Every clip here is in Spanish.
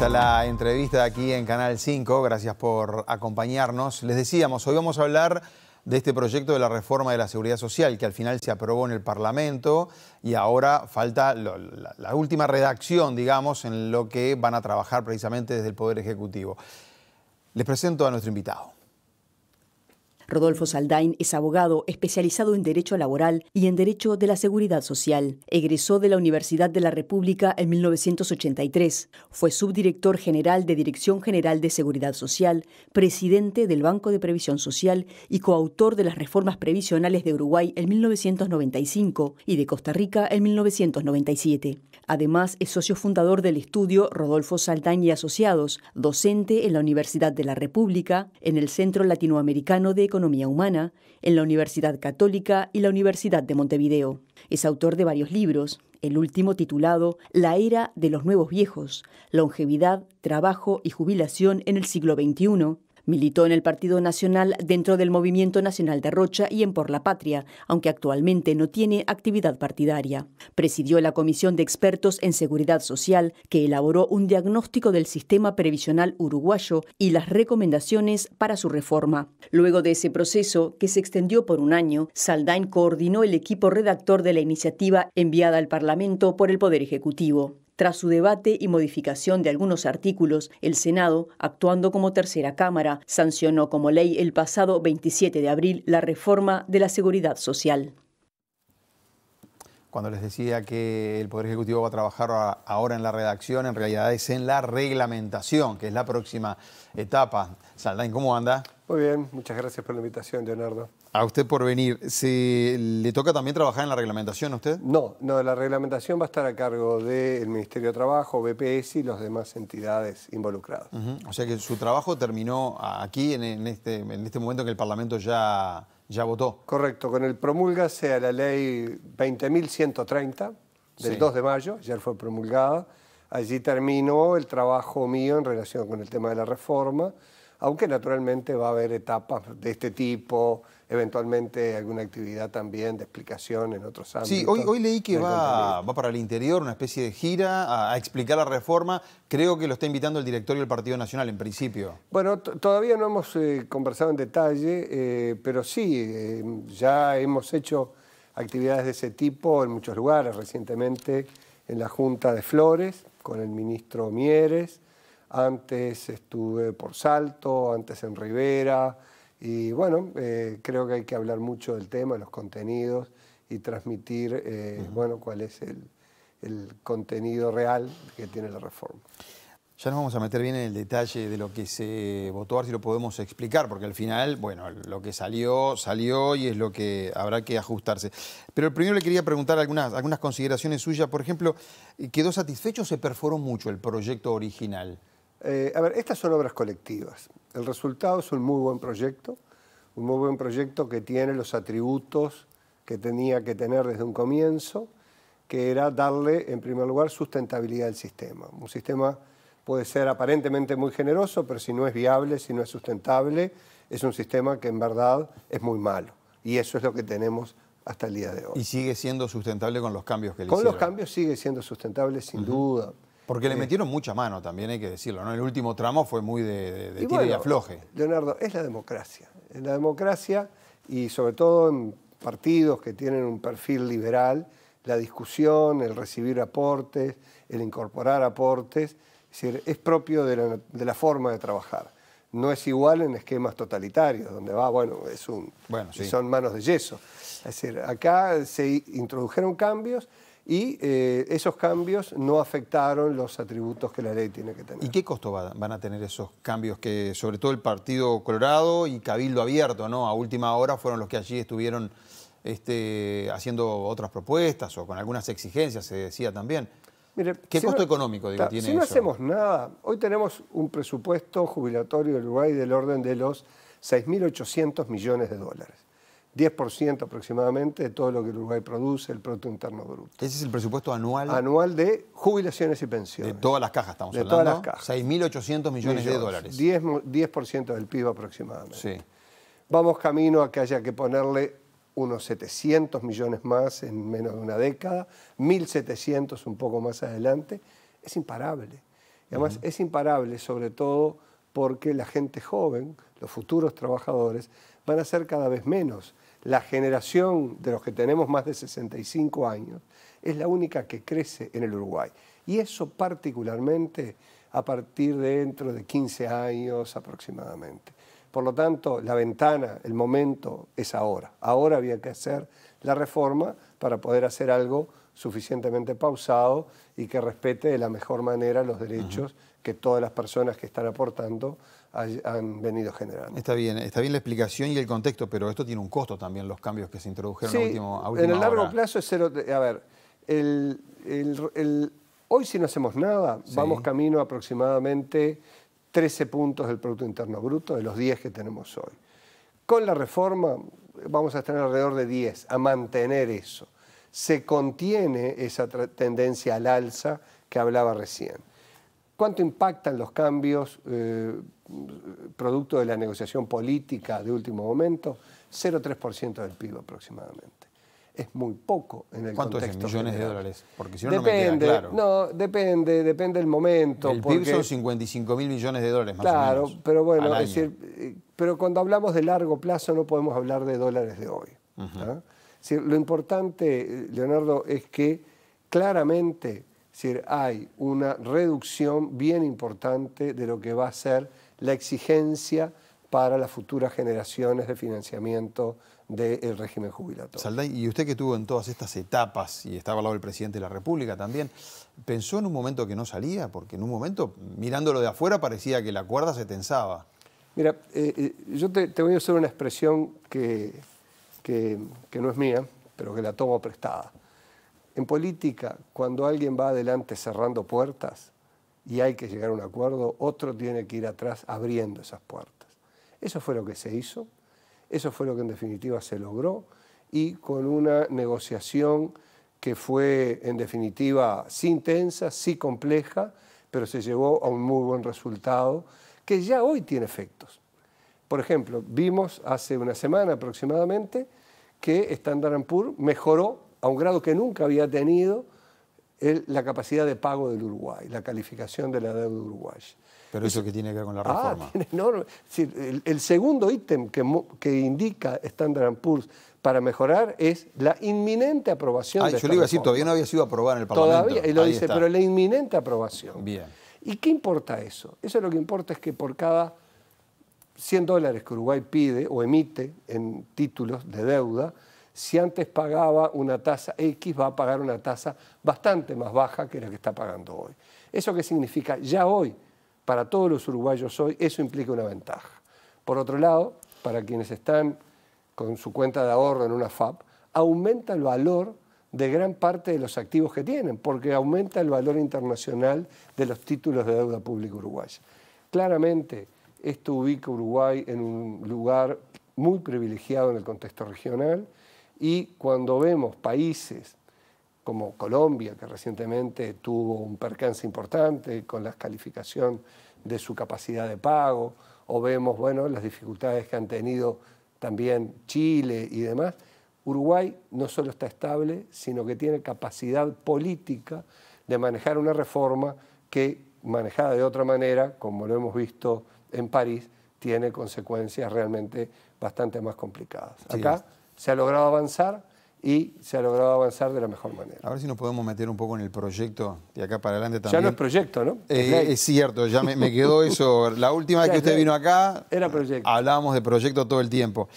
a la entrevista aquí en Canal 5. Gracias por acompañarnos. Les decíamos, hoy vamos a hablar de este proyecto de la reforma de la seguridad social que al final se aprobó en el Parlamento y ahora falta la, última redacción, digamos, en lo que van a trabajar precisamente desde el Poder Ejecutivo. Les presento a nuestro invitado. Rodolfo Saldain es abogado especializado en Derecho Laboral y en Derecho de la Seguridad Social. Egresó de la Universidad de la República en 1983. Fue subdirector general de Dirección General de Seguridad Social, presidente del Banco de Previsión Social y coautor de las reformas previsionales de Uruguay en 1995 y de Costa Rica en 1997. Además, es socio fundador del estudio Rodolfo Saldain y Asociados, docente en la Universidad de la República, en el Centro Latinoamericano de Economía Humana en la Universidad Católica y la Universidad de Montevideo. Es autor de varios libros, el último titulado La era de los nuevos viejos, longevidad, trabajo y jubilación en el siglo XXI, Militó en el Partido Nacional dentro del Movimiento Nacional de Rocha y en Por la Patria, aunque actualmente no tiene actividad partidaria. Presidió la Comisión de Expertos en Seguridad Social, que elaboró un diagnóstico del sistema previsional uruguayo y las recomendaciones para su reforma. Luego de ese proceso, que se extendió por un año, Saldain coordinó el equipo redactor de la iniciativa enviada al Parlamento por el Poder Ejecutivo. Tras su debate y modificación de algunos artículos, el Senado, actuando como tercera Cámara, sancionó como ley el pasado 27 de abril la reforma de la seguridad social. Cuando les decía que el Poder Ejecutivo va a trabajar ahora en la redacción, en realidad es en la reglamentación, que es la próxima etapa. Saldain, ¿cómo anda? Muy bien, muchas gracias por la invitación, Leonardo. A usted por venir. ¿Le toca también trabajar en la reglamentación a usted? No, no, la reglamentación va a estar a cargo del Ministerio de Trabajo, BPS y las demás entidades involucradas. O sea que su trabajo terminó aquí, en, en, este, en este momento que el Parlamento ya, ya votó. Correcto, con el promulgase a la ley 20.130 del 2 de mayo, ya fue promulgada. Allí terminó el trabajo mío en relación con el tema de la reforma aunque naturalmente va a haber etapas de este tipo, eventualmente alguna actividad también de explicación en otros ámbitos. Sí, hoy, leí que va, para el interior, una especie de gira, a, explicar la reforma. Creo que lo está invitando el directorio del Partido Nacional, en principio. Bueno, todavía no hemos eh, conversado en detalle, eh, pero sí, eh, ya hemos hecho actividades de ese tipo en muchos lugares, recientemente en la Junta de Flores, con el ministro Mieres, antes estuve por Salto, antes en Rivera, y bueno, eh, creo que hay que hablar mucho del tema, de los contenidos y transmitir, eh, bueno, cuál es el, contenido real que tiene la reforma. Ya nos vamos a meter bien en el detalle de lo que se votó, a ver si lo podemos explicar, porque al final, bueno, lo que salió, salió y es lo que habrá que ajustarse. Pero primero le quería preguntar algunas, algunas consideraciones suyas. Por ejemplo, ¿quedó satisfecho o se perforó mucho el proyecto original? Eh, a ver, estas son obras colectivas. El resultado es un muy buen proyecto, un muy buen proyecto que tiene los atributos que tenía que tener desde un comienzo, que era darle, en primer lugar, sustentabilidad al sistema. Un sistema puede ser aparentemente muy generoso, pero si no es viable, si no es sustentable, es un sistema que en verdad es muy malo. Y eso es lo que tenemos hasta el día de hoy. ¿Y sigue siendo sustentable con los cambios que le Con los cambios sigue siendo sustentable, sin duda. Porque le metieron mucha mano también, hay que decirlo, ¿no? El último tramo fue muy de, de, y, afloje. Leonardo, es la democracia. En la democracia, y sobre todo en partidos que tienen un perfil liberal, la discusión, el recibir aportes, el incorporar aportes, es propio de la, forma de trabajar. No es igual en esquemas totalitarios, donde va, bueno, es un, son manos de yeso. Es decir, acá se introdujeron cambios y eh, esos cambios no afectaron los atributos que la ley tiene que tener. ¿Y qué costo van a tener esos cambios que sobre todo el Partido Colorado y Cabildo Abierto, ¿no? A última hora fueron los que allí estuvieron este, haciendo otras propuestas o con algunas exigencias, se decía también. ¿Qué costo económico Si no hacemos nada, hoy tenemos un presupuesto jubilatorio del Uruguay del orden de los 6.800 millones de dólares. 10% aproximadamente de todo lo que Uruguay produce, el Producto Interno Bruto. Ese es el presupuesto anual. Anual de jubilaciones y pensiones. De todas las cajas estamos hablando. De todas las cajas. 6.800 millones, de dólares. 10%, 10 del PIB aproximadamente. Sí. Vamos camino a que haya que ponerle unos 700 millones más en menos de una década, 1.700 un poco más adelante. Es imparable. Y además es imparable sobre todo porque la gente joven, los futuros trabajadores, van a ser cada vez menos la generación de los que tenemos más de 65 años es la única que crece en el Uruguay. Y eso particularmente a partir de dentro de 15 años aproximadamente. Por lo tanto, la ventana, el momento es ahora. Ahora había que hacer la reforma para poder hacer algo suficientemente pausado y que respete de la mejor manera los derechos que todas las personas que están aportando han venido generando. Está bien, está bien la explicación y el contexto, pero esto tiene un costo también, los cambios que se introdujeron sí, a, último, a en el largo plazo es cero... A ver, hoy si no hacemos nada, vamos camino aproximadamente 13 puntos del Producto Interno Bruto de los 10 que tenemos hoy. Con la reforma vamos a estar alrededor de 10, a mantener eso. Se contiene esa tendencia al alza que hablaba recién. ¿Cuánto impactan los cambios eh, producto de la negociación política de último momento? 0,3% del PIB aproximadamente. Es muy poco en el ¿Cuánto contexto. ¿Cuántos millones de dólares? Porque si no, depende, no me queda claro. No, depende, depende del momento. El PIB son 55 mil millones de dólares más claro, o menos. Claro, pero bueno, decir, eh, pero cuando hablamos de largo plazo no podemos hablar de dólares de hoy. ¿ah? lo importante, eh, Leonardo, es que claramente es decir, hay una reducción bien importante de lo que va a ser la exigencia para las futuras generaciones de financiamiento del régimen jubilatorio. Salday, y usted que estuvo en todas estas etapas y estaba al lado del presidente de la República también, ¿pensó en un momento que no salía? Porque en un momento, mirándolo de afuera, parecía que la cuerda se tensaba. Mira, eh, eh, yo te, voy a usar una expresión que, que no es mía, pero que la tomo prestada. En política, cuando alguien va adelante cerrando puertas y hay que llegar a un acuerdo, otro tiene que ir atrás abriendo esas puertas. Eso fue lo que se hizo, eso fue lo que en definitiva se logró y con una negociación que fue en definitiva sí intensa, sí compleja, pero se llevó a un muy buen resultado que ya hoy tiene efectos. Por ejemplo, vimos hace una semana aproximadamente que Standard Poor's mejoró a un grado que nunca había tenido la capacidad de pago del Uruguay, la calificación de la deuda uruguaya. Pero eso que tiene que ver con la ah, reforma. el, segundo ítem que, indica Standard Poor's para mejorar es la inminente aprobación. Ah, de yo le iba a decir, todavía no había sido aprobada en el Parlamento. Todavía, y lo dice, pero la inminente aprobación. Bien. ¿Y qué importa eso? Eso lo que importa es que por cada 100 dólares que Uruguay pide o emite en títulos de deuda, si antes pagaba una tasa X, va a pagar una tasa bastante más baja que la que está pagando hoy. ¿Eso qué significa? Ya hoy, para todos los uruguayos hoy, eso implica una ventaja. Por otro lado, para quienes están con su cuenta de ahorro en una FAP, aumenta el valor de gran parte de los activos que tienen, porque aumenta el valor internacional de los títulos de deuda pública uruguaya. Claramente, esto ubica a Uruguay en un lugar muy privilegiado en el contexto regional, y cuando vemos países como Colombia, que recientemente tuvo un percance importante con la calificación de su capacidad de pago, o vemos bueno, las dificultades que han tenido también Chile y demás, Uruguay no solo está estable, sino que tiene capacidad política de manejar una reforma que, manejada de otra manera, como lo hemos visto en París, tiene consecuencias realmente bastante más complicadas. Acá se ha logrado avanzar y se ha logrado avanzar de la mejor manera. A ver si nos podemos meter un poco en el proyecto de acá para adelante también. Ya no es proyecto, ¿no? Eh, es, cierto, ya me, quedó eso. La última vez que usted vino acá, era proyecto. hablábamos de proyecto todo el tiempo.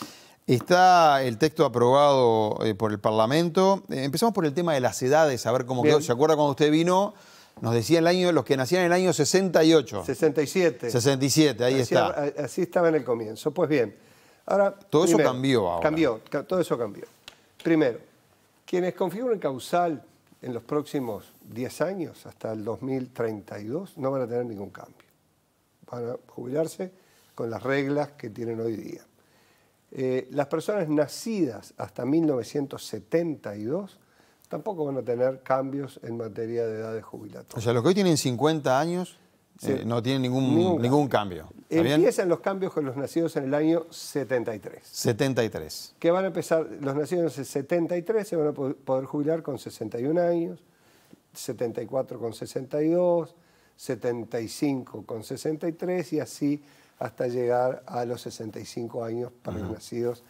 Está el texto aprobado eh, por el Parlamento. Eh, empezamos por el tema de las edades, a ver cómo quedó. ¿Se acuerda cuando usted vino? Nos decía el año, los que nacían en el año 68. 67. 67, ahí está. Así estaba en el comienzo. Pues bien, todo eso cambió ahora. Cambió, todo eso cambió. Primero, quienes configuren causal en los próximos 10 años, hasta el 2032, no van a tener ningún cambio. Van a jubilarse con las reglas que tienen hoy día. Eh, las personas nacidas hasta 1972 tampoco van a tener cambios en materia de edad de jubilación. O sea, los que hoy tienen 50 años eh, no tiene ningún, cambio. Empiezan los cambios con los nacidos en el año 73. 73. Que van a empezar, los nacidos en el 73 se van a poder jubilar con 61 años, 74 con 62, 75 con 63 y así hasta llegar a los 65 años para los nacidos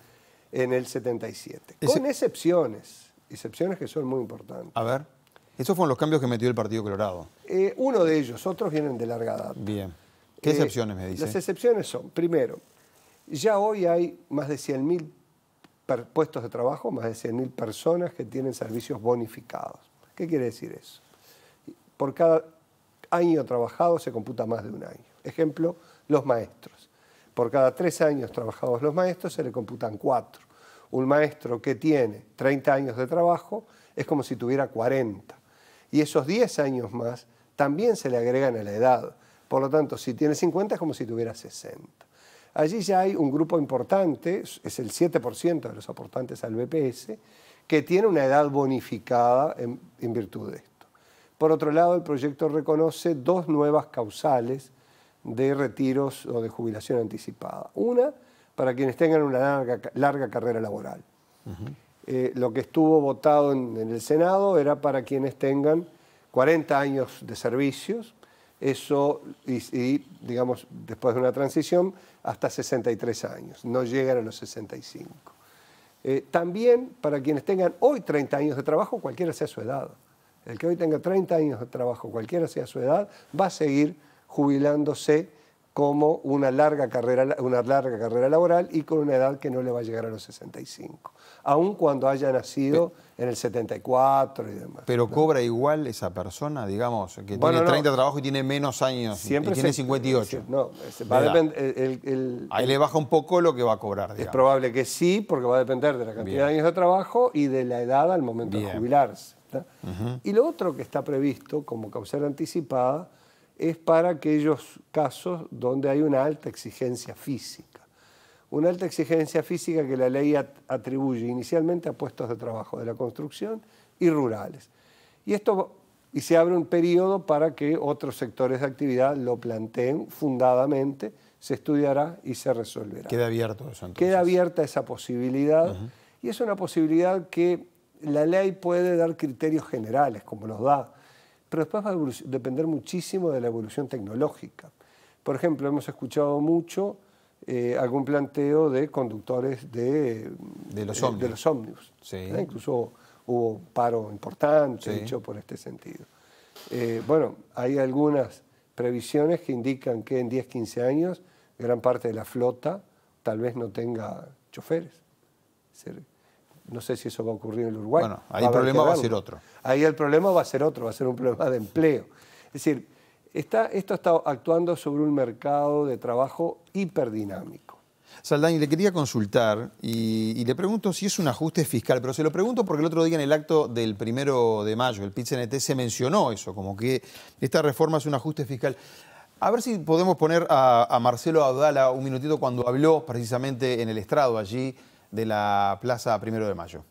en el 77. Con excepciones, excepciones que son muy importantes. A ver. Esos fueron los cambios que metió el Partido Colorado. Eh, uno de ellos, otros vienen de larga data. Bien. ¿Qué eh, excepciones me dice? Las excepciones son, primero, ya hoy hay más de 100.000 puestos de trabajo, más de 100.000 personas que tienen servicios bonificados. ¿Qué quiere decir eso? Por cada año trabajado se computa más de un año. Ejemplo, los maestros. Por cada tres años trabajados los maestros se le computan cuatro. Un maestro que tiene 30 años de trabajo es como si tuviera 40 y esos 10 años más también se le agregan a la edad. Por lo tanto, si tiene 50 es como si tuviera 60. Allí ya hay un grupo importante, es el 7% de los aportantes al BPS, que tiene una edad bonificada en, virtud de esto. Por otro lado, el proyecto reconoce dos nuevas causales de retiros o de jubilación anticipada. Una, para quienes tengan una larga, larga carrera laboral. Eh, lo que estuvo votado en, el Senado era para quienes tengan 40 años de servicios, eso, y, digamos, después de una transición, hasta 63 años, no llegan a los 65. Eh, también para quienes tengan hoy 30 años de trabajo, cualquiera sea su edad. El que hoy tenga 30 años de trabajo, cualquiera sea su edad, va a seguir jubilándose como una larga, carrera, una larga carrera laboral y con una edad que no le va a llegar a los 65, aun cuando haya nacido en el 74 y demás. Pero cobra igual esa persona, digamos, que tiene 30 de trabajos y tiene menos años y tiene 58. no, va a Ahí le baja un poco lo que va a cobrar. Es probable que sí, porque va a depender de la cantidad de años de trabajo y de la edad al momento de jubilarse. Y lo otro que está previsto como causal anticipada, es para aquellos casos donde hay una alta exigencia física. Una alta exigencia física que la ley atribuye inicialmente a puestos de trabajo de la construcción y rurales. Y esto y se abre un periodo para que otros sectores de actividad lo planteen fundadamente, se estudiará y se resolverá. Queda abierto eso Queda abierta esa posibilidad y es una posibilidad que la ley puede dar criterios generales, como los da, pero después va a depender muchísimo de la evolución tecnológica. Por ejemplo, hemos escuchado mucho eh, algún planteo de conductores de, eh, los ómnibus. ¿eh? Incluso hubo paro importante hecho por este sentido. bueno, hay algunas previsiones que indican que en 10, 15 años gran parte de la flota tal vez no tenga choferes. No sé si eso va a ocurrir en el Uruguay. Bueno, ahí el problema va a ser otro. Ahí el problema va a ser otro, va a ser un problema de empleo. Es decir, está, esto está actuando sobre un mercado de trabajo hiperdinámico. Saldani, le quería consultar y, le pregunto si es un ajuste fiscal, pero se lo pregunto porque el otro día en el acto del primero de mayo, el pit se mencionó eso, como que esta reforma es un ajuste fiscal. A ver si podemos poner a, a Marcelo Abdala un minutito cuando habló precisamente en el estrado allí de la Plaza Primero de Mayo.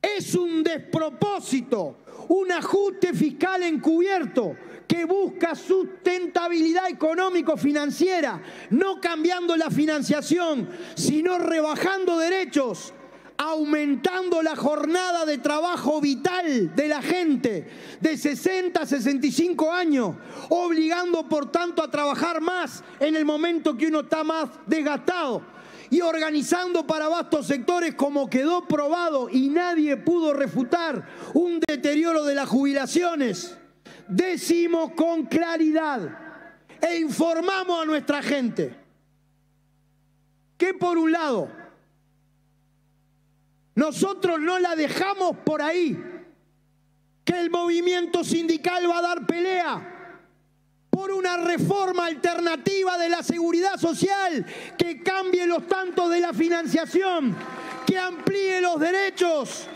Es un despropósito, un ajuste fiscal encubierto que busca sustentabilidad económico-financiera, no cambiando la financiación, sino rebajando derechos, aumentando la jornada de trabajo vital de la gente de 60 a 65 años, obligando por tanto a trabajar más en el momento que uno está más desgastado y organizando para vastos sectores como quedó probado y nadie pudo refutar un deterioro de las jubilaciones, decimos con claridad e informamos a nuestra gente que por un lado nosotros no la dejamos por ahí, que el movimiento sindical va a dar pelea por una reforma alternativa de la seguridad social que cambie los tantos de la financiación, que amplíe los derechos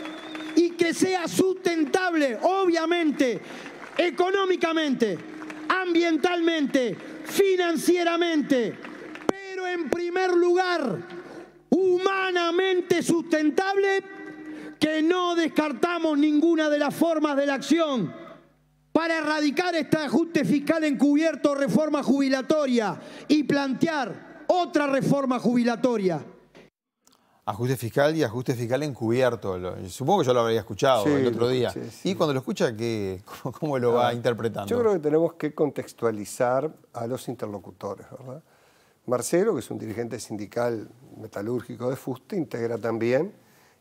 y que sea sustentable, obviamente, económicamente, ambientalmente, financieramente, pero en primer lugar, humanamente sustentable, que no descartamos ninguna de las formas de la acción para erradicar este ajuste fiscal encubierto, reforma jubilatoria y plantear otra reforma jubilatoria. Ajuste fiscal y ajuste fiscal encubierto. Supongo que yo lo habría escuchado el otro día. Y cuando lo escucha, cómo, lo va ah, interpretando? Yo creo que tenemos que contextualizar a los interlocutores, ¿verdad? Marcelo, que es un dirigente sindical metalúrgico de Fuste, integra también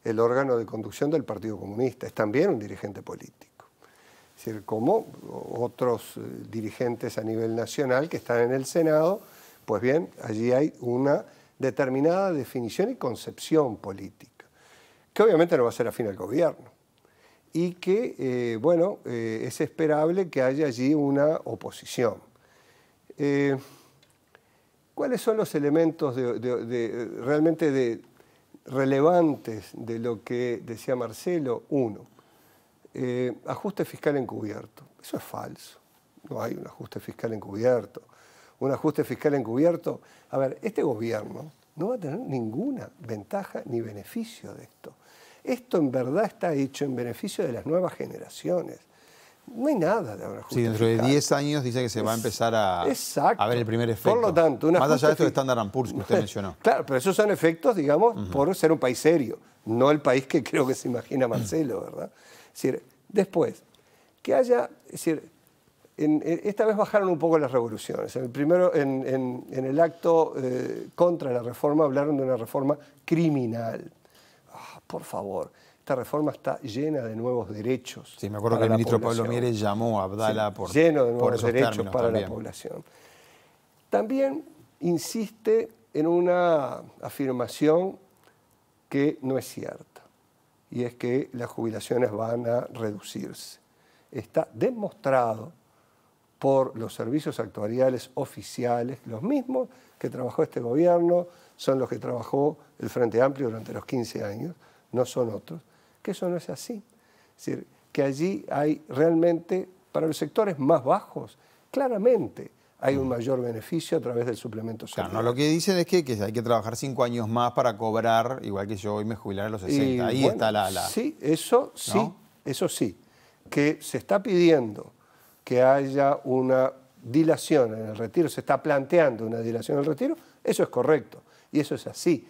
el órgano de conducción del Partido Comunista. Es también un dirigente político. Es decir, como otros eh, dirigentes a nivel nacional que están en el Senado, pues bien, allí hay una determinada definición y concepción política, que obviamente no va a ser afín al gobierno, y que, eh, bueno, eh, es esperable que haya allí una oposición. ¿Cuáles son los elementos realmente relevantes de lo que decía Marcelo? Uno, eh, ajuste fiscal encubierto. Eso es falso. No hay un ajuste fiscal encubierto. Un ajuste fiscal encubierto. A ver, este gobierno no va a tener ninguna ventaja ni beneficio de esto. Esto en verdad está hecho en beneficio de las nuevas generaciones. No hay nada de un ajuste Sí, dentro de 10 años dice que se va a empezar a, a, ver el primer efecto. Por lo tanto, una Más allá de esto de Standard Poor's que usted mencionó. Claro, pero esos son efectos, digamos, por ser un país serio, no el país que creo que se imagina Marcelo, ¿verdad? decir, después, que haya, decir, esta vez bajaron un poco las revoluciones. el, primero, en, el acto eh, contra la reforma hablaron de una reforma criminal. Ah, por favor, esta reforma está llena de nuevos derechos. Sí, me acuerdo que el ministro Pablo Mieres llamó a Abdala por Lleno de nuevos derechos para la población. También insiste en una afirmación que no es cierta y es que las jubilaciones van a reducirse. Está demostrado por los servicios actuariales oficiales, los mismos que trabajó este gobierno, son los que trabajó el Frente Amplio durante los 15 años, no son otros, que eso no es así. Es decir, que allí hay realmente, para los sectores más bajos, claramente hay un mayor beneficio a través del suplemento social. Claro, lo que dicen es que, hay que trabajar cinco años más para cobrar, igual que yo hoy me jubilaré a los 60. Ahí está la, la, Sí, eso sí, eso sí. Que se está pidiendo que haya una dilación en el retiro, se está planteando una dilación en el retiro, eso es correcto y eso es así.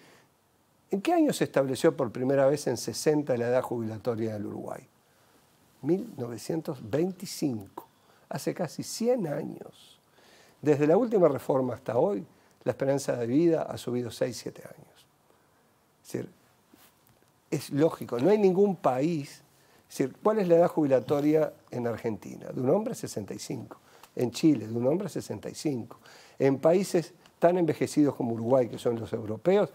¿En qué año se estableció por primera vez en 60 la edad jubilatoria del Uruguay? 1925, hace casi 100 años. Desde la última reforma hasta hoy, la esperanza de vida ha subido 6, 7 años. Es, lógico, no hay ningún país. ¿Cuál es la edad jubilatoria en Argentina? De un hombre 65. En Chile, de un hombre 65. En países tan envejecidos como Uruguay, que son los europeos,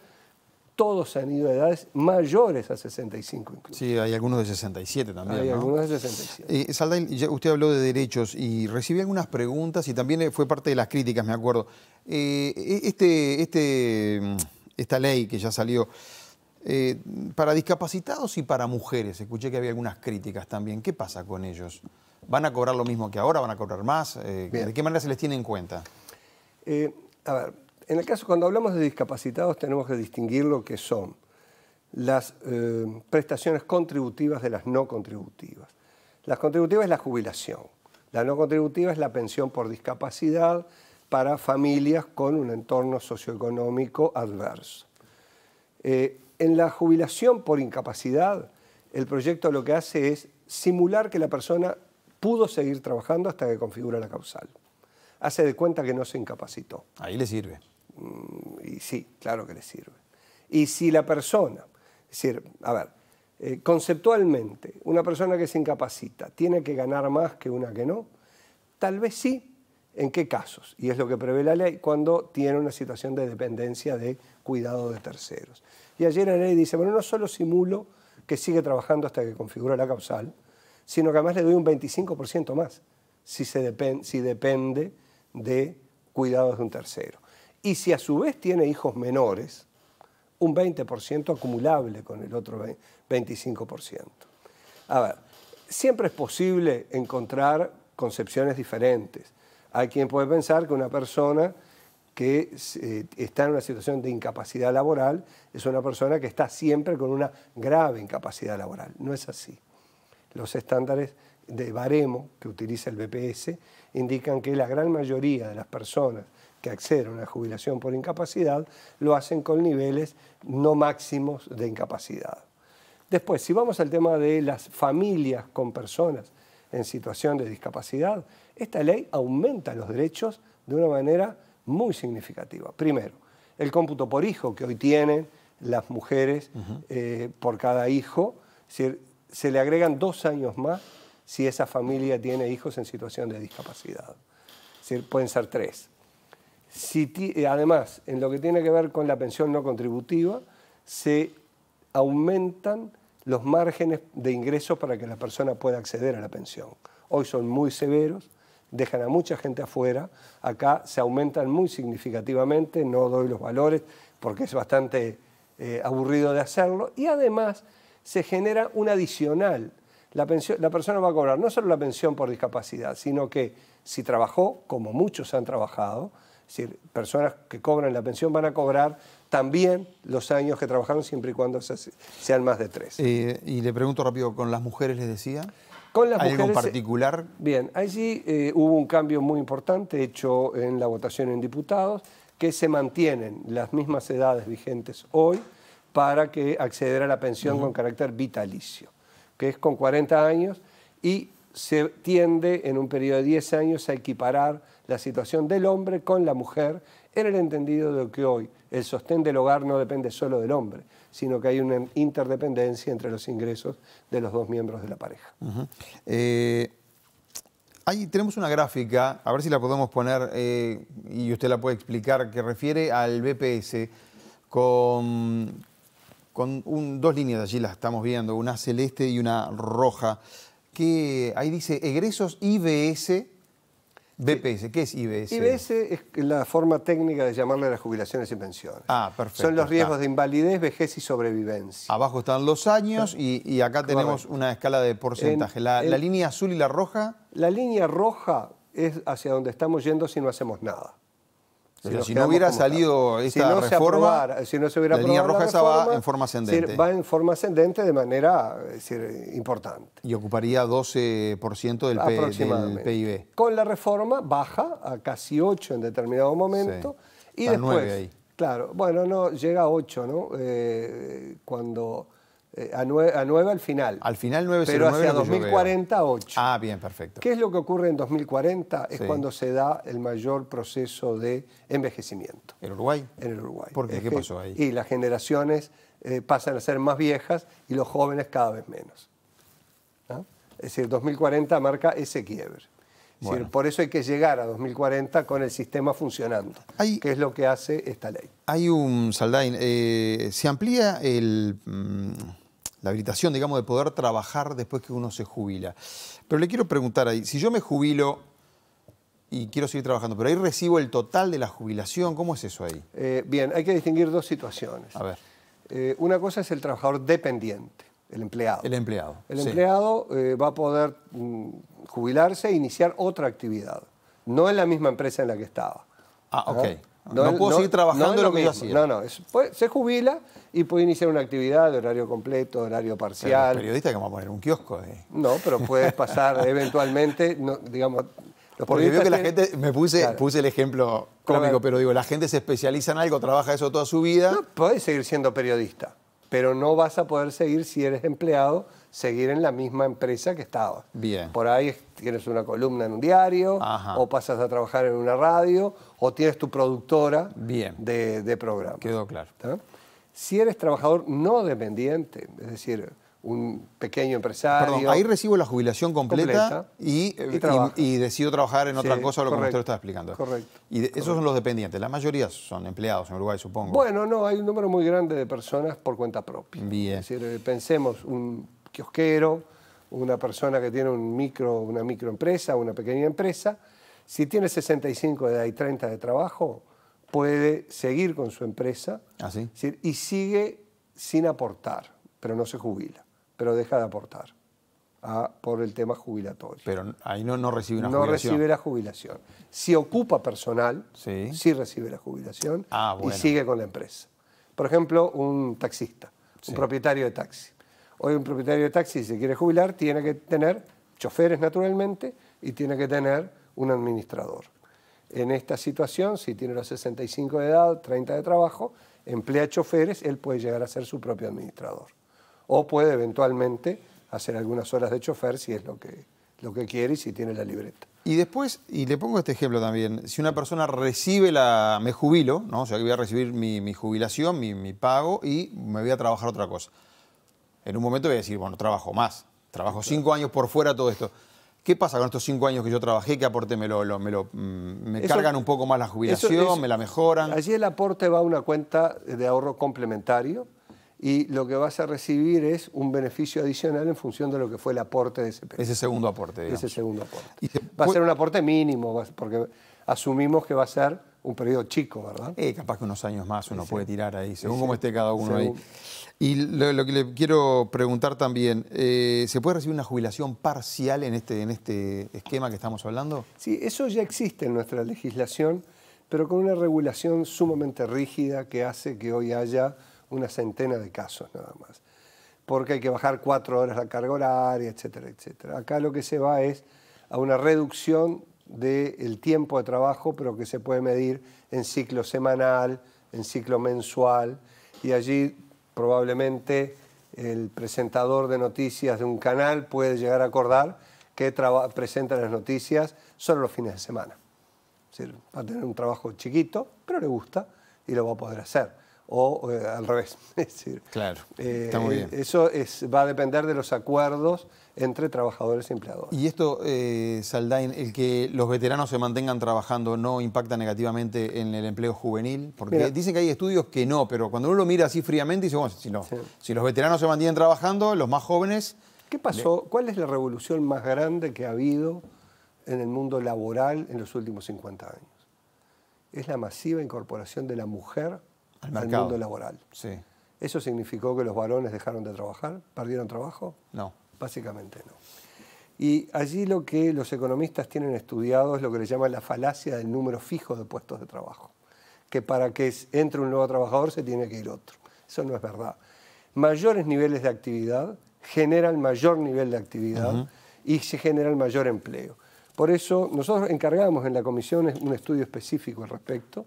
todos han ido a edades mayores a 65 incluso. Sí, hay algunos de 67 también. Hay algunos de 67. Eh, usted habló de derechos y recibí algunas preguntas y también eh, fue parte de las críticas, me acuerdo. Eh, e-, este, este, mm, esta ley que ya salió eh, para discapacitados y para mujeres, escuché que había algunas críticas también. ¿Qué pasa con ellos? ¿Van a cobrar lo mismo que ahora? ¿Van a cobrar más? ¿De qué manera se les tiene en cuenta? a ver en el caso, cuando hablamos de discapacitados, tenemos que distinguir lo que son las eh, prestaciones contributivas de las no contributivas. Las contributivas es la jubilación, la no contributiva es la pensión por discapacidad para familias con un entorno socioeconómico adverso. Eh, en la jubilación por incapacidad, el proyecto lo que hace es simular que la persona pudo seguir trabajando hasta que configura la causal. Hace de cuenta que no se incapacitó. Ahí le sirve. Mm, y sí, claro que le sirve. Y si la persona, es decir, a ver, eh, conceptualmente, una persona que se incapacita tiene que ganar más que una que no, tal vez sí, ¿en qué casos? Y es lo que prevé la ley cuando tiene una situación de dependencia de cuidado de terceros. Y ayer la ley dice, bueno, no solo simulo que sigue trabajando hasta que configura la causal, sino que además le doy un 25% más si, se si depende de cuidados de un tercero y si a su vez tiene hijos menores, un 20% acumulable con el otro 25%. A ver, siempre es posible encontrar concepciones diferentes. Hay quien puede pensar que una persona que eh, está en una situación de incapacidad laboral es una persona que está siempre con una grave incapacidad laboral. No es así. Los estándares de baremo que utiliza el BPS indican que la gran mayoría de las personas que a una jubilación por incapacidad lo hacen con niveles no máximos de incapacidad. Después, si vamos al tema de las familias con personas en situación de discapacidad, esta ley aumenta los derechos de una manera muy significativa. Primero, el cómputo por hijo que hoy tienen las mujeres eh, por cada hijo, se le agregan dos años más si esa familia tiene hijos en situación de discapacidad. pueden ser tres. Eh, además, en lo que tiene que ver con la pensión no contributiva, se aumentan los márgenes de ingresos para que la persona pueda acceder a la pensión. Hoy son muy severos, dejan a mucha gente afuera, acá se aumentan muy significativamente, no doy los valores porque es bastante eh, aburrido de hacerlo, y además se genera un adicional. La, la persona va a cobrar no solo la pensión por discapacidad, sino que si trabajó, como muchos han trabajado, es decir, personas que cobran la pensión van a cobrar también los años que trabajaron siempre y cuando sean más de tres. Eh, y le pregunto rápido, ¿con las mujeres les decía? Con las mujeres, algo eh, particular? Bien, allí eh, hubo un cambio muy importante hecho en la votación en diputados, que se mantienen las mismas edades vigentes hoy para que acceder a la pensión con carácter vitalicio, que es con 40 años y se tiende en un periodo de 10 años a equiparar la situación del hombre con la mujer en el entendido de que hoy el sostén del hogar no depende solo del hombre, sino que hay una interdependencia entre los ingresos de los dos miembros de la pareja. Eh, ahí tenemos una gráfica, a ver si la podemos poner eh, y usted la puede explicar, que refiere al BPS con, con dos líneas allí, las estamos viendo, una celeste y una roja que ahí dice egresos IBS. BPS, ¿qué es IBS? IBS es la forma técnica de llamarle las jubilaciones y pensiones. Ah, perfecto. Son los riesgos de invalidez, vejez y sobrevivencia. Abajo están los años y, acá tenemos una escala de porcentaje. la línea azul y la roja. La línea roja es hacia donde estamos yendo si no hacemos nada si no hubiera salido esta reforma, si no se hubiera la línea roja esa va en forma ascendente. Va en forma ascendente de manera importante. Y ocuparía 12% del, PIB. Con la reforma baja a casi 8 en determinado momento. Y después, claro, bueno, no, llega a 8, ¿no? Eh, cuando eh, a, 9, al final. Al final nueve Pero hacia 2040, Ah, bien, perfecto. ¿Qué es lo que ocurre en 2040? Es cuando se da el mayor proceso de envejecimiento. ¿En Uruguay? En el Uruguay. ¿Por qué? ¿Qué pasó ahí? Y las generaciones eh, pasan a ser más viejas y los jóvenes cada vez menos. ¿Ah? Es decir, 2040 marca ese quiebre. por eso hay que llegar a 2040 con el sistema funcionando, qué que es lo que hace esta ley. Hay un, Saldain, eh, se amplía el... Mm, la habilitación, digamos, de poder trabajar después que uno se jubila. Pero le quiero preguntar ahí, si yo me jubilo y quiero seguir trabajando, pero ahí recibo el total de la jubilación, ¿cómo es eso ahí? Eh, bien, hay que distinguir dos situaciones. A ver. Eh, una cosa es el trabajador dependiente, el empleado. El empleado. El empleado eh, va a poder mm, jubilarse e iniciar otra actividad, no en la misma empresa en la que estaba. Ah, ¿Ah? ok. No, puedo seguir trabajando lo, que yo hacía. No, no, se jubila y puede iniciar una actividad de horario completo, horario parcial. periodista que va a poner un kiosco. No, pero puedes pasar eventualmente, digamos... Porque veo que la gente, me puse, puse el ejemplo cómico, pero digo, la gente se especializa en algo, trabaja eso toda su vida. No, puedes seguir siendo periodista, pero no vas a poder seguir si eres empleado seguir en la misma empresa que estabas. Bien. Por ahí tienes una columna en un diario, o pasas a trabajar en una radio, o tienes tu productora Bien. De, de programas. Quedó claro. Si eres trabajador no dependiente, es decir, un pequeño empresario. Perdón, ahí recibo la jubilación completa, y, eh, y, decido trabajar en otra cosa, lo que usted lo está explicando. Correcto. Y esos son los dependientes. La mayoría son empleados en Uruguay, supongo. Bueno, no, hay un número muy grande de personas por cuenta propia. Bien. Es decir, eh, pensemos, un kiosquero, una persona que tiene un micro, una microempresa, una pequeña empresa, si tiene 65 de edad y 30 de trabajo, puede seguir con su empresa ah, y sigue sin aportar, pero no se jubila, pero deja de aportar ah, por el tema jubilatorio. Pero ahí no, no recibe una no jubilación. No recibe la jubilación. Si ocupa personal, sí, recibe la jubilación ah, y sigue con la empresa. Por ejemplo, un taxista, un propietario de taxi Hoy un propietario de taxi, si se quiere jubilar, tiene que tener choferes naturalmente y tiene que tener un administrador. En esta situación, si tiene los 65 de edad, 30 de trabajo, emplea choferes, él puede llegar a ser su propio administrador. O puede eventualmente hacer algunas horas de chofer si es lo que, lo que quiere y si tiene la libreta. Y después, y le pongo este ejemplo también, si una persona recibe la, me jubilo, ¿no? o sea que voy a recibir mi, mi jubilación, mi, pago y me voy a trabajar otra cosa en un momento voy a decir, bueno, trabajo más, trabajo cinco años por fuera todo esto. ¿Qué pasa con estos cinco años que yo trabajé? ¿Qué aporte me lo, me, lo mm, me, cargan un poco más la jubilación? ¿Me la mejoran? Allí el aporte va a una cuenta de ahorro complementario y lo que vas a recibir es un beneficio adicional en función de lo que fue el aporte de ese periodo. Ese segundo aporte. Ese segundo aporte. va a ser un aporte mínimo, porque asumimos que va a ser un periodo chico, ¿verdad? Eh, capaz que unos años más uno puede tirar ahí, según como cómo esté cada uno según. ahí. Y lo, que le quiero preguntar también, eh, ¿se puede recibir una jubilación parcial en este, en este esquema que estamos hablando? Sí, eso ya existe en nuestra legislación, pero con una regulación sumamente rígida que hace que hoy haya una centena de casos nada más. Porque hay que bajar cuatro horas la carga horaria, etcétera, etcétera. Acá lo que se va es a una reducción del tiempo de trabajo, pero que se puede medir en ciclo semanal, en ciclo mensual, y allí probablemente el presentador de noticias de un canal puede llegar a acordar que presenta las noticias solo los fines de semana. Es decir, va a tener un trabajo chiquito, pero le gusta y lo va a poder hacer o eh, al revés. es decir, claro, eh, Eso va a depender de los acuerdos entre trabajadores y e empleadores. Y esto, eh, Saldain, el que los veteranos se mantengan trabajando no impacta negativamente en el empleo juvenil, porque dicen que hay estudios que no, pero cuando uno lo mira así fríamente dice, bueno, si, no, si los veteranos se mantienen trabajando, los más jóvenes... ¿Qué pasó? ¿Cuál es la revolución más grande que ha habido en el mundo laboral en los últimos 50 años? Es la masiva incorporación de la mujer al, mercado mundo laboral. Sí. ¿Eso significó que los varones dejaron de trabajar? ¿Perdieron trabajo? No. Básicamente no. Y allí lo que los economistas tienen estudiado es lo que le llaman la falacia del número fijo de puestos de trabajo, que para que entre un nuevo trabajador se tiene que ir otro. Eso no es verdad. Mayores niveles de actividad generan mayor nivel de actividad y se genera mayor empleo. Por eso nosotros encargamos en la comisión un estudio específico al respecto,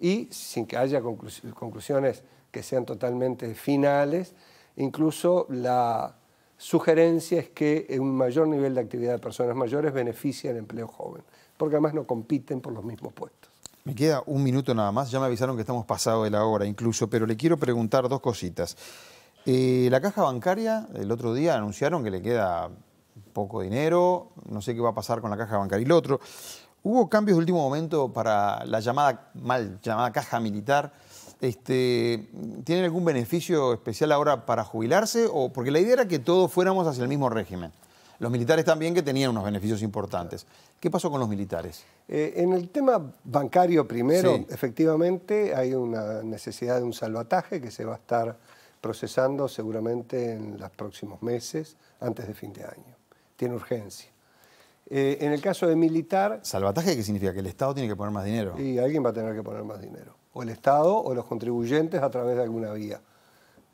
y sin que haya conclusiones que sean totalmente finales, incluso la sugerencia es que un mayor nivel de actividad de personas mayores beneficia el empleo joven, porque además no compiten por los mismos puestos. Me queda un minuto nada más, ya me avisaron que estamos pasado de la hora incluso, pero le quiero preguntar dos cositas. Eh, la caja bancaria, el otro día anunciaron que le queda poco dinero, no sé qué va a pasar con la caja bancaria. Y el otro, Hubo cambios de último momento para la llamada, mal llamada caja militar. Este, ¿Tienen algún beneficio especial ahora para jubilarse? O, porque la idea era que todos fuéramos hacia el mismo régimen. Los militares también que tenían unos beneficios importantes. ¿Qué pasó con los militares? Eh, en el tema bancario primero, efectivamente hay una necesidad de un salvataje que se va a estar procesando seguramente en los próximos meses, antes de fin de año. Tiene urgencia. Eh, en el caso de militar... ¿Salvataje qué significa? Que el Estado tiene que poner más dinero. Y alguien va a tener que poner más dinero. O el Estado o los contribuyentes a través de alguna vía.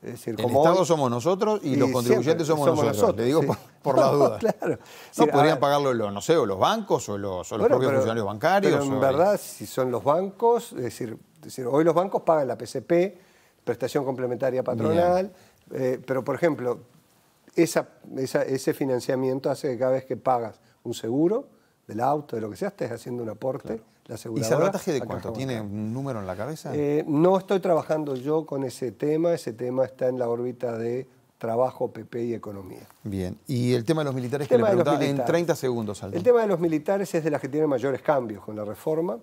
Es decir, el Estado somos nosotros y, los contribuyentes somos, nosotros. Te digo por, la duda. Claro. No, podrían pagarlo los, no sé, o los bancos o los, propios funcionarios bancarios. en verdad, si son los bancos, es decir, hoy los bancos pagan la PCP, prestación complementaria patronal, eh, pero por ejemplo, ese financiamiento hace que cada vez que pagas un seguro del auto, de lo que sea, estés haciendo un aporte. La aseguradora, ¿Y de cuánto? ¿Tiene un número en la cabeza? Eh, no estoy trabajando yo con ese tema, ese tema está en la órbita de trabajo, PP y economía. Bien, y el tema de los militares que le preguntaba en 30 segundos. El tema de los militares es de las que tiene mayores cambios con la reforma,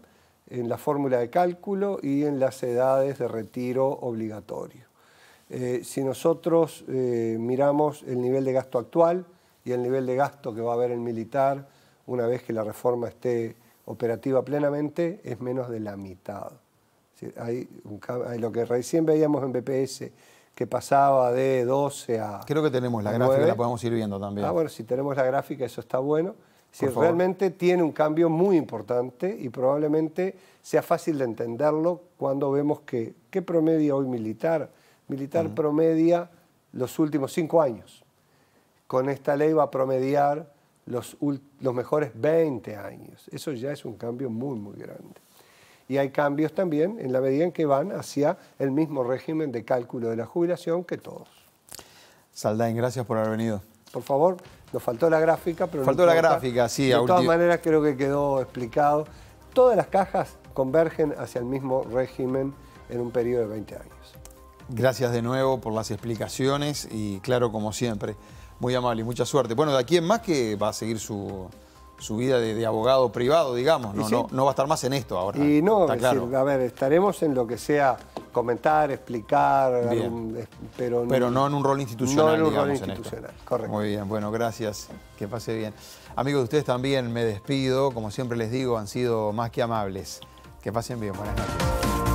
en la fórmula de cálculo y en las edades de retiro obligatorio. Eh, si nosotros eh, miramos el nivel de gasto actual, y el nivel de gasto que va a haber en militar, una vez que la reforma esté operativa plenamente, es menos de la mitad. Hay, lo que recién veíamos en BPS, que pasaba de 12 a... Creo que tenemos la gráfica, la podemos ir viendo también. Ah, bueno, si tenemos la gráfica, eso está bueno. Si realmente tiene un cambio muy importante y probablemente sea fácil de entenderlo cuando vemos que, ¿qué promedia hoy militar? Militar promedia los últimos cinco años con esta ley va a promediar los, mejores 20 años. Eso ya es un cambio muy, muy grande. Y hay cambios también en la medida en que van hacia el mismo régimen de cálculo de la jubilación que todos. Saldain, gracias por haber venido. Por favor, nos faltó la gráfica, pero faltó la gráfica, sí. De todas maneras creo que quedó explicado. Todas las cajas convergen hacia el mismo régimen en un periodo de 20 años. Gracias de nuevo por las explicaciones y claro como siempre. Muy amable y mucha suerte. Bueno, de aquí en más que va a seguir su, vida de, abogado privado, digamos. No, va a estar más en esto ahora. Y no, a ver, estaremos en lo que sea comentar, explicar, pero, pero, no en un rol institucional. No en un correcto. Muy bien, bueno, gracias, que pase bien. Amigos de ustedes también me despido, como siempre les digo, han sido más que amables. Que pasen bien, buenas noches.